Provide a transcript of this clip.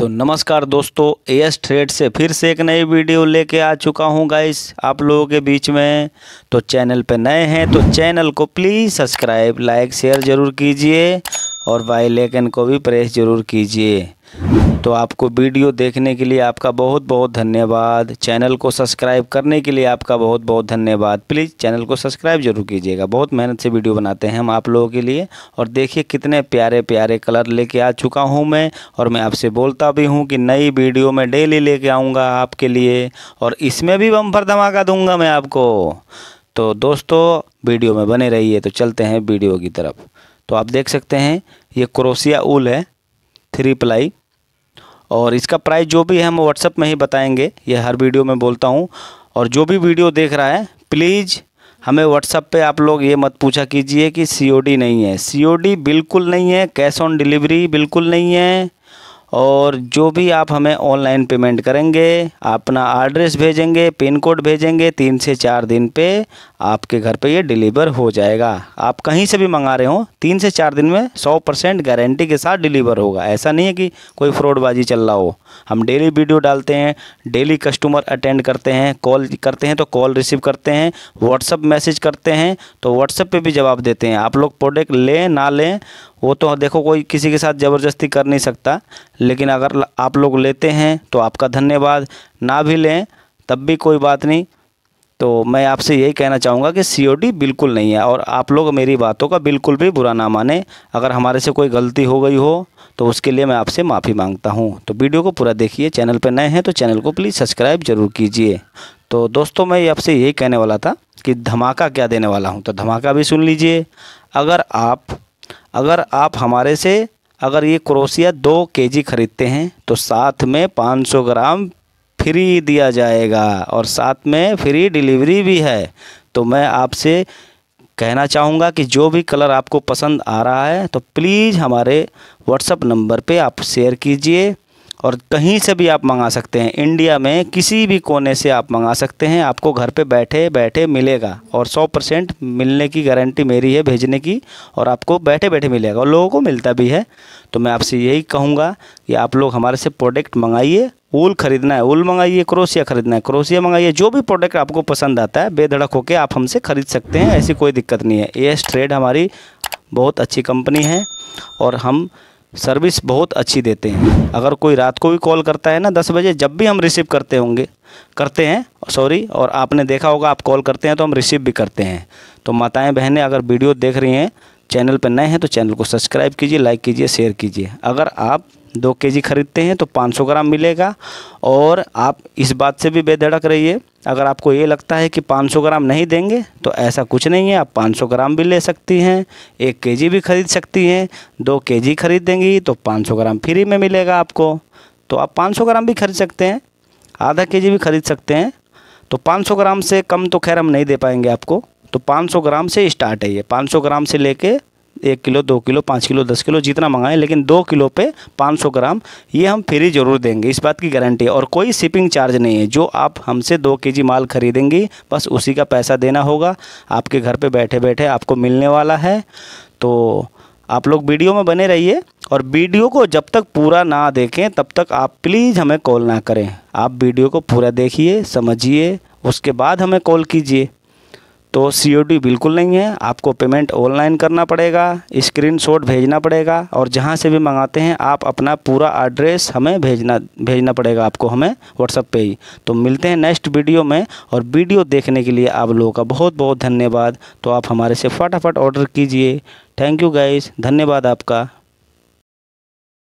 तो नमस्कार दोस्तों एस ट्रेड से फिर से एक नई वीडियो लेके आ चुका हूँ गाइस आप लोगों के बीच में तो चैनल पे नए हैं तो चैनल को प्लीज़ सब्सक्राइब लाइक शेयर ज़रूर कीजिए और बाई को भी प्रेस ज़रूर कीजिए तो आपको वीडियो देखने के लिए आपका बहुत बहुत धन्यवाद चैनल को सब्सक्राइब करने के लिए आपका बहुत बहुत धन्यवाद प्लीज़ चैनल को सब्सक्राइब जरूर कीजिएगा बहुत मेहनत से वीडियो बनाते हैं हम आप लोगों के लिए और देखिए कितने प्यारे प्यारे कलर लेके आ चुका हूँ मैं और मैं आपसे बोलता भी हूँ कि नई वीडियो मैं डेली ले आऊँगा आपके लिए और इसमें भी बम्फर धमाका दूँगा मैं आपको तो दोस्तों वीडियो में बने रहिए तो चलते हैं वीडियो की तरफ तो आप देख सकते हैं ये क्रोसिया उल है थ्री प्लाई और इसका प्राइस जो भी है हम व्हाट्सअप में ही बताएंगे ये हर वीडियो में बोलता हूँ और जो भी वीडियो देख रहा है प्लीज़ हमें व्हाट्सअप पे आप लोग ये मत पूछा कीजिए कि सी नहीं है सी बिल्कुल नहीं है कैश ऑन डिलीवरी बिल्कुल नहीं है और जो भी आप हमें ऑनलाइन पेमेंट करेंगे अपना एड्रेस भेजेंगे पिन कोड भेजेंगे तीन से चार दिन पे आपके घर पे ये डिलीवर हो जाएगा आप कहीं से भी मंगा रहे हो तीन से चार दिन में सौ परसेंट गारंटी के साथ डिलीवर होगा ऐसा नहीं है कि कोई फ्रॉडबाजी चल रहा हो हम डेली वीडियो डालते हैं डेली कस्टमर अटेंड करते हैं कॉल करते हैं तो कॉल रिसीव करते हैं व्हाट्सअप मैसेज करते हैं तो व्हाट्सअप पर भी जवाब देते हैं आप लोग प्रोडक्ट लें ना लें वो तो देखो कोई किसी के साथ ज़बरदस्ती कर नहीं सकता लेकिन अगर आप लोग लेते हैं तो आपका धन्यवाद ना भी लें तब भी कोई बात नहीं तो मैं आपसे यही कहना चाहूँगा कि सी बिल्कुल नहीं है और आप लोग मेरी बातों का बिल्कुल भी बुरा ना माने अगर हमारे से कोई गलती हो गई हो तो उसके लिए मैं आपसे माफ़ी मांगता हूँ तो वीडियो को पूरा देखिए चैनल पर नए हैं तो चैनल को प्लीज़ सब्सक्राइब जरूर कीजिए तो दोस्तों मैं आपसे यही कहने वाला था कि धमाका क्या देने वाला हूँ तो धमाका भी सुन लीजिए अगर आप अगर आप हमारे से अगर ये क्रोसिया दो केजी खरीदते हैं तो साथ में 500 ग्राम फ्री दिया जाएगा और साथ में फ्री डिलीवरी भी है तो मैं आपसे कहना चाहूँगा कि जो भी कलर आपको पसंद आ रहा है तो प्लीज़ हमारे व्हाट्सअप नंबर पे आप शेयर कीजिए और कहीं से भी आप मंगा सकते हैं इंडिया में किसी भी कोने से आप मंगा सकते हैं आपको घर पे बैठे बैठे मिलेगा और 100 परसेंट मिलने की गारंटी मेरी है भेजने की और आपको बैठे बैठे मिलेगा और लोगों को मिलता भी है तो मैं आपसे यही कहूँगा कि आप लोग हमारे से प्रोडक्ट मंगाइए ऊल खरीदना है ऊल मंगाइए क्रोसिया खरीदना है क्रोसिया मंगाइए जो भी प्रोडक्ट आपको पसंद आता है बेधड़क होकर आप हमसे खरीद सकते हैं ऐसी कोई दिक्कत नहीं है एस ट्रेड हमारी बहुत अच्छी कंपनी है और हम सर्विस बहुत अच्छी देते हैं अगर कोई रात को भी कॉल करता है ना दस बजे जब भी हम रिसीव करते होंगे करते हैं सॉरी और आपने देखा होगा आप कॉल करते हैं तो हम रिसीव भी करते हैं तो माताएं बहनें अगर वीडियो देख रही हैं चैनल पर नए हैं तो चैनल को सब्सक्राइब कीजिए लाइक कीजिए शेयर कीजिए अगर आप दो केजी ख़रीदते हैं तो 500 ग्राम मिलेगा और आप इस बात से भी बेधड़क रहिए अगर आपको ये लगता है कि 500 ग्राम नहीं देंगे तो ऐसा कुछ नहीं है आप 500 ग्राम भी ले सकती हैं एक केजी भी ख़रीद सकती हैं दो केजी खरीदेंगी तो 500 ग्राम फ्री में मिलेगा आपको तो आप 500 ग्राम भी खरीद सकते हैं आधा जी भी खरीद सकते हैं तो सौ ग्राम से कम तो खैर हम नहीं दे पाएंगे आपको तो सौ ग्राम से स्टार्ट है ये सौ ग्राम से कर एक किलो दो किलो पाँच किलो दस किलो जितना मंगाएं लेकिन दो किलो पे पाँच सौ ग्राम ये हम फ्री ज़रूर देंगे इस बात की गारंटी है और कोई शिपिंग चार्ज नहीं है जो आप हमसे दो के माल खरीदेंगे बस उसी का पैसा देना होगा आपके घर पर बैठे बैठे आपको मिलने वाला है तो आप लोग वीडियो में बने रहिए और वीडियो को जब तक पूरा ना देखें तब तक आप प्लीज़ हमें कॉल ना करें आप वीडियो को पूरा देखिए समझिए उसके बाद हमें कॉल कीजिए तो सी बिल्कुल नहीं है आपको पेमेंट ऑनलाइन करना पड़ेगा स्क्रीनशॉट भेजना पड़ेगा और जहाँ से भी मंगाते हैं आप अपना पूरा एड्रेस हमें भेजना भेजना पड़ेगा आपको हमें व्हाट्सअप पे ही तो मिलते हैं नेक्स्ट वीडियो में और वीडियो देखने के लिए आप लोगों का बहुत बहुत धन्यवाद तो आप हमारे से फटाफट ऑर्डर कीजिए थैंक यू गाइज धन्यवाद आपका